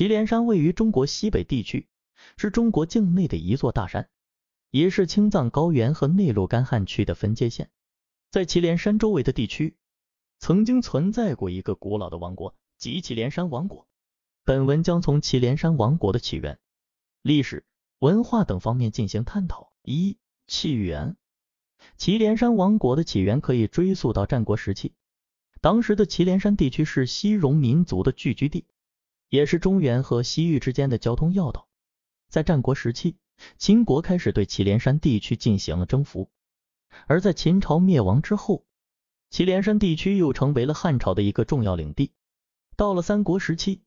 祁连山位于中国西北地区，是中国境内的一座大山，也是青藏高原和内陆干旱区的分界线。在祁连山周围的地区，曾经存在过一个古老的王国，即祁连山王国。本文将从祁连山王国的起源、历史、文化等方面进行探讨。一、起源祁连山王国的起源可以追溯到战国时期，当时的祁连山地区是西戎民族的聚居地。也是中原和西域之间的交通要道。在战国时期，秦国开始对祁连山地区进行了征服；而在秦朝灭亡之后，祁连山地区又成为了汉朝的一个重要领地。到了三国时期，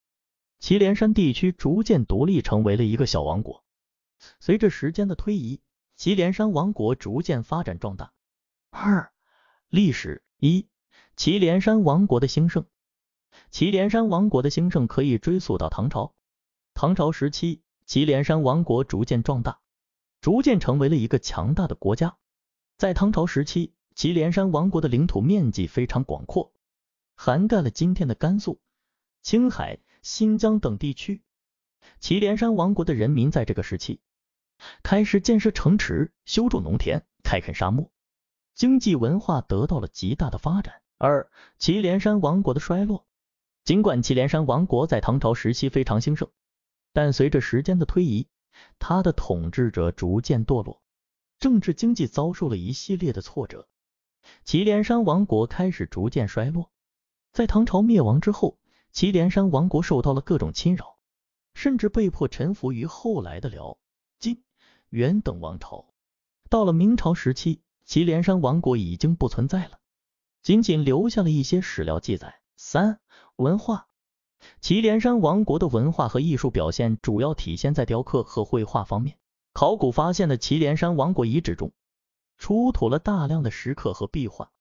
祁连山地区逐渐独立，成为了一个小王国。随着时间的推移，祁连山王国逐渐发展壮大。二、历史一、祁连山王国的兴盛。祁连山王国的兴盛可以追溯到唐朝。唐朝时期，祁连山王国逐渐壮大，逐渐成为了一个强大的国家。在唐朝时期，祁连山王国的领土面积非常广阔，涵盖了今天的甘肃、青海、新疆等地区。祁连山王国的人民在这个时期开始建设城池、修筑农田、开垦沙漠，经济文化得到了极大的发展。二、祁连山王国的衰落。尽管祁连山王国在唐朝时期非常兴盛，但随着时间的推移，他的统治者逐渐堕落，政治经济遭受了一系列的挫折，祁连山王国开始逐渐衰落。在唐朝灭亡之后，祁连山王国受到了各种侵扰，甚至被迫臣服于后来的辽、金、元等王朝。到了明朝时期，祁连山王国已经不存在了，仅仅留下了一些史料记载。三文化，祁连山王国的文化和艺术表现主要体现在雕刻和绘画方面。考古发现的祁连山王国遗址中，出土了大量的石刻和壁画，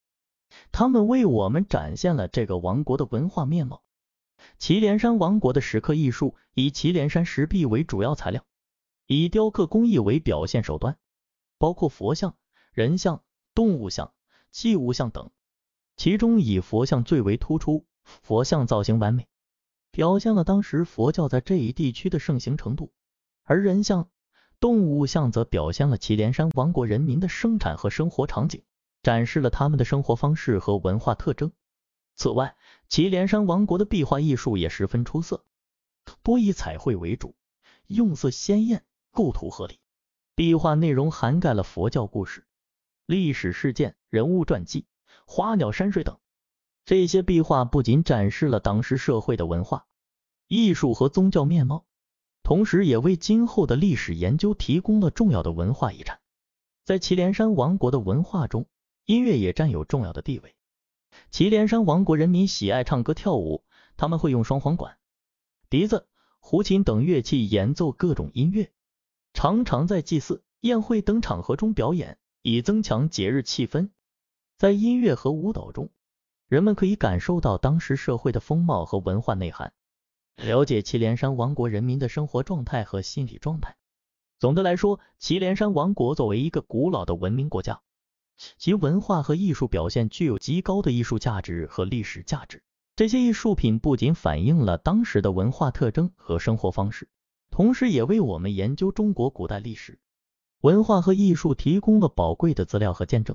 它们为我们展现了这个王国的文化面貌。祁连山王国的石刻艺术以祁连山石壁为主要材料，以雕刻工艺为表现手段，包括佛像、人像、动物像、器物像等，其中以佛像最为突出。佛像造型完美，表现了当时佛教在这一地区的盛行程度；而人像、动物像则表现了祁连山王国人民的生产和生活场景，展示了他们的生活方式和文化特征。此外，祁连山王国的壁画艺术也十分出色，多以彩绘为主，用色鲜艳，构图合理。壁画内容涵盖了佛教故事、历史事件、人物传记、花鸟山水等。这些壁画不仅展示了当时社会的文化、艺术和宗教面貌，同时也为今后的历史研究提供了重要的文化遗产。在祁连山王国的文化中，音乐也占有重要的地位。祁连山王国人民喜爱唱歌跳舞，他们会用双簧管、笛子、胡琴等乐器演奏各种音乐，常常在祭祀、宴会等场合中表演，以增强节日气氛。在音乐和舞蹈中，人们可以感受到当时社会的风貌和文化内涵，了解祁连山王国人民的生活状态和心理状态。总的来说，祁连山王国作为一个古老的文明国家，其文化和艺术表现具有极高的艺术价值和历史价值。这些艺术品不仅反映了当时的文化特征和生活方式，同时也为我们研究中国古代历史、文化和艺术提供了宝贵的资料和见证。